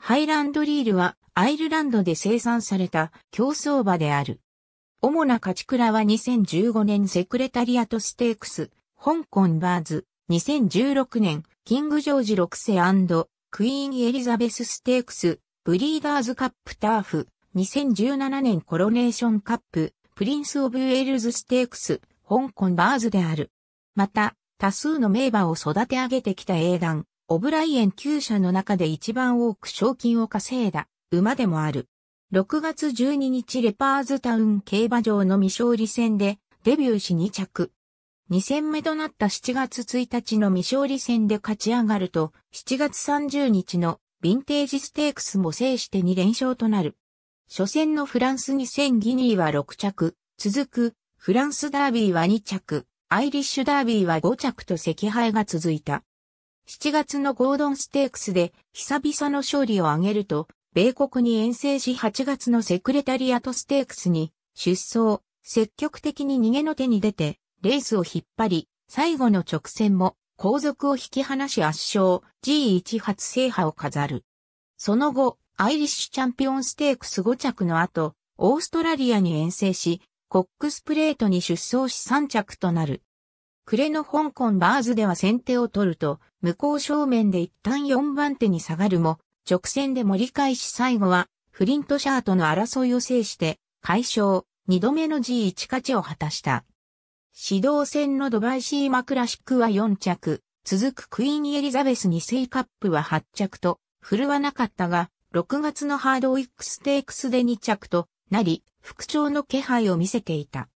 ハイランドリールはアイルランドで生産された競争馬である。主な勝ち倉は2015年セクレタリアトステークス、香港バーズ、2016年キングジョージ6世クイーンエリザベスステークス、ブリーダーズカップターフ、2017年コロネーションカップ、プリンスオブウェールズステークス、香港バーズである。また、多数の名馬を育て上げてきた英断、オブライエン厩社の中で一番多く賞金を稼いだ馬でもある。6月12日レパーズタウン競馬場の未勝利戦でデビューし2着。2戦目となった7月1日の未勝利戦で勝ち上がると、7月30日のヴィンテージステークスも制して2連勝となる。初戦のフランス2000ギニーは6着、続くフランスダービーは2着、アイリッシュダービーは5着と赤敗が続いた。7月のゴードンステークスで久々の勝利を挙げると、米国に遠征し8月のセクレタリアとステークスに出走、積極的に逃げの手に出て、レースを引っ張り、最後の直線も後続を引き離し圧勝 G1 初制覇を飾る。その後、アイリッシュチャンピオンステークス5着の後、オーストラリアに遠征し、コックスプレートに出走し3着となる。暮れの香港バーズでは先手を取ると、向こう正面で一旦4番手に下がるも、直線で盛り返し最後は、フリントシャートの争いを制して、解消、2度目の G1 勝ちを果たした。指導戦のドバイシーマクラシックは4着、続くクイーンエリザベス2世カップは8着と、振るわなかったが、6月のハードウィックステークスで2着となり、復調の気配を見せていた。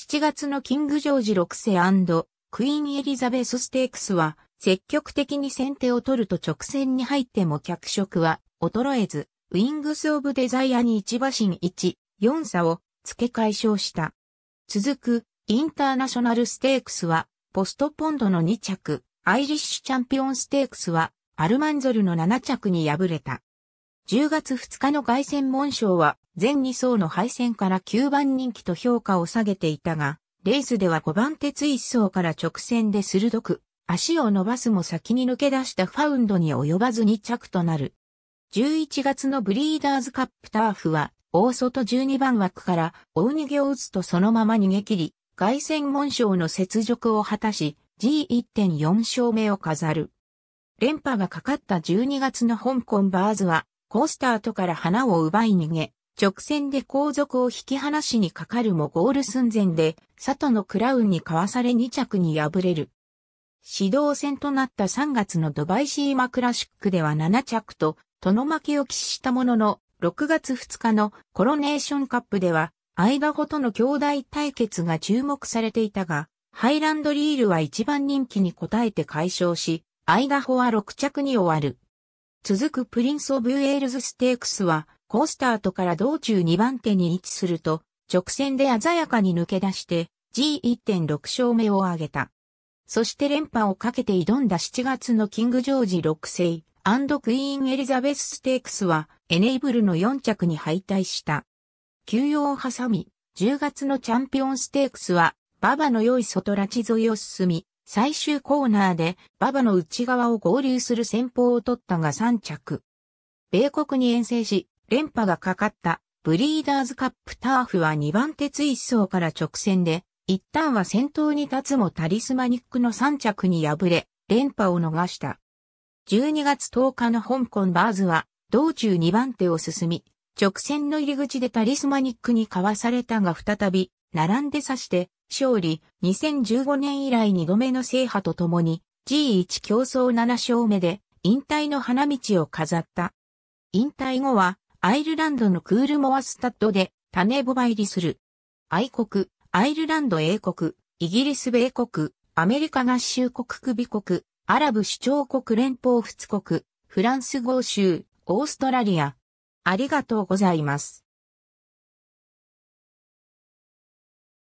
7月のキング・ジョージ6世クイーン・エリザベス・ステークスは、積極的に先手を取ると直線に入っても脚色は衰えず、ウィングス・オブ・デザイアに1馬身1、4差を付け解消した。続く、インターナショナル・ステークスは、ポストポンドの2着、アイリッシュ・チャンピオン・ステークスは、アルマンゾルの7着に敗れた。10月2日の凱旋門賞は、全2層の敗戦から9番人気と評価を下げていたが、レースでは5番鉄1層から直線で鋭く、足を伸ばすも先に抜け出したファウンドに及ばず2着となる。11月のブリーダーズカップターフは、大外12番枠から大逃げを打つとそのまま逃げ切り、凱旋門賞の雪辱を果たし、G1.4 勝目を飾る。連覇がかかった12月の香港バーズは、コースターとから花を奪い逃げ、直線で後続を引き離しにかかるもゴール寸前で、里のクラウンにかわされ2着に敗れる。指導戦となった3月のドバイシーマクラシックでは7着と、との負けを喫したものの、6月2日のコロネーションカップでは、間ごとの兄弟対決が注目されていたが、ハイランドリールは一番人気に応えて解消し、間ホは6着に終わる。続くプリンス・オブ・ウェールズ・ステークスは、コースタートから道中2番手に位置すると、直線で鮮やかに抜け出して G1.6 勝目を挙げた。そして連覇をかけて挑んだ7月のキング・ジョージ6世アンドクイーン・エリザベス・ステークスはエネイブルの4着に敗退した。休養を挟み、10月のチャンピオンステークスは、ババの良い外拉致沿いを進み、最終コーナーで馬場の内側を合流する戦法を取ったが3着。米国に遠征し、連覇がかかったブリーダーズカップターフは2番手追走から直線で、一旦は先頭に立つもタリスマニックの3着に敗れ、連覇を逃した。12月10日の香港バーズは、道中2番手を進み、直線の入り口でタリスマニックにかわされたが再び、並んで刺して、勝利、2015年以来2度目の制覇とともに、G1 競争7勝目で、引退の花道を飾った。引退後は、アイルランドのクールモアスタッドで、種ボバ入りする。愛国、アイルランド英国、イギリス米国、アメリカ合衆国首国、アラブ首長国連邦仏国、フランス合衆、オーストラリア。ありがとうございます。